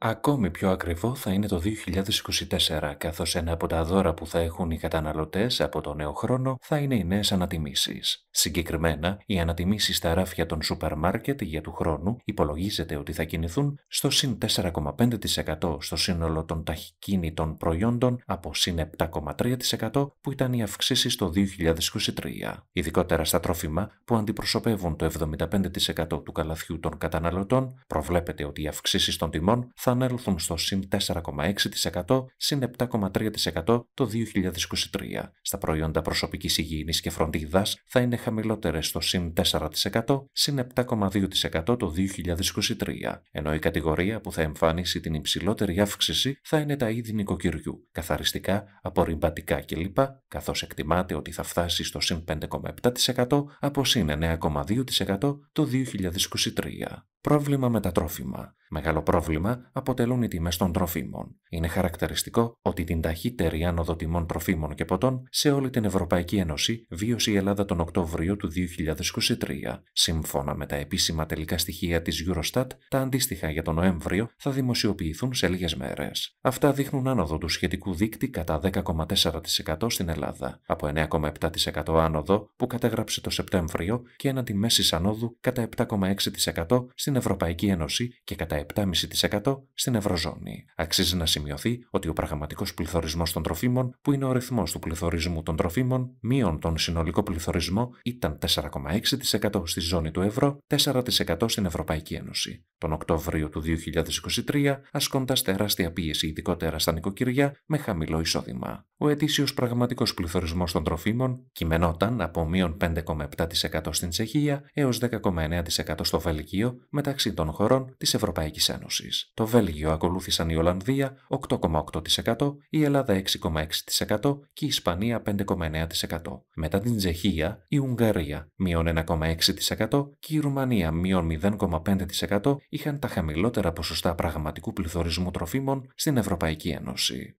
Ακόμη πιο ακριβό θα είναι το 2024, καθώς ένα από τα δώρα που θα έχουν οι καταναλωτές από το νέο χρόνο θα είναι οι νέες ανατιμήσεις. Συγκεκριμένα, οι ανατιμήσεις στα ράφια των σούπερ μάρκετ για του χρόνου υπολογίζεται ότι θα κινηθούν στο συν 4,5% στο σύνολο των ταχυκίνητων προϊόντων από συν 7,3% που ήταν οι αυξήσεις το 2023. Ειδικότερα στα τρόφιμα που αντιπροσωπεύουν το 75% του καλαθιού των καταναλωτών, προβλέπεται ότι οι αυξήσεις των τιμών θα θα ανέλθουν στο συν 4,6% συν 7,3% το 2023. Στα προϊόντα προσωπικής υγιεινής και φροντίδας θα είναι χαμηλότερες στο συν 4% συν 7,2% το 2023, ενώ η κατηγορία που θα εμφανίσει την υψηλότερη αύξηση θα είναι τα είδη νοικοκυριού, καθαριστικά, απορριμπατικά κλπ, καθώς εκτιμάται ότι θα φτάσει στο συν 5,7% από συν 9,2% το 2023. Πρόβλημα με τα τρόφιμα. Μεγάλο πρόβλημα αποτελούν οι τιμές των τροφίμων. Είναι χαρακτηριστικό ότι την ταχύτερη άνοδο τιμών τροφίμων και ποτών σε όλη την Ευρωπαϊκή Ένωση βίωσε η Ελλάδα τον Οκτώβριο του 2023. Σύμφωνα με τα επίσημα τελικά στοιχεία της Eurostat, τα αντίστοιχα για τον Νοέμβριο θα δημοσιοποιηθούν σε λίγες μέρες. Αυτά δείχνουν άνοδο του σχετικού δείκτη κατά 10,4% στην Ελλάδα, από 9,7% άνοδο που κατέγραψε το Σεπτέμβριο και έναντι μέση ανόδου κατά 7,6% στην Ευρωπαϊκή Ένωση και κατά 7,5% στην Ευρωζώνη. Αξίζει να σημειωθεί ότι ο πραγματικός πληθωρισμός των τροφίμων, που είναι ο ρυθμός του πληθωρισμού των τροφίμων, μείον τον συνολικό πληθωρισμό, ήταν 4,6% στη ζώνη του ευρώ, 4% στην Ευρωπαϊκή Ένωση. Τον Οκτώβριο του 2023, ασκώντας τεράστια πίεση ειδικότερα στα νοικοκυριά με χαμηλό εισόδημα ο ετήσιος πραγματικός πληθωρισμός των τροφίμων κυμενόταν από μείον 5,7% στην Τσεχία έως 10,9% στο Βελγίο μεταξύ των χωρών της Ευρωπαϊκής Ένωσης. Το Βέλγιο ακολούθησαν η Ολλανδία 8,8%, η Ελλάδα 6,6% και η Ισπανία 5,9%. Μετά την Τσεχία, η Ουγγαρία μείον 1,6% και η Ρουμανία μείον 0,5% είχαν τα χαμηλότερα ποσοστά πραγματικού πληθωρισμού τροφίμων στην Ευρωπαϊκή Ένωση.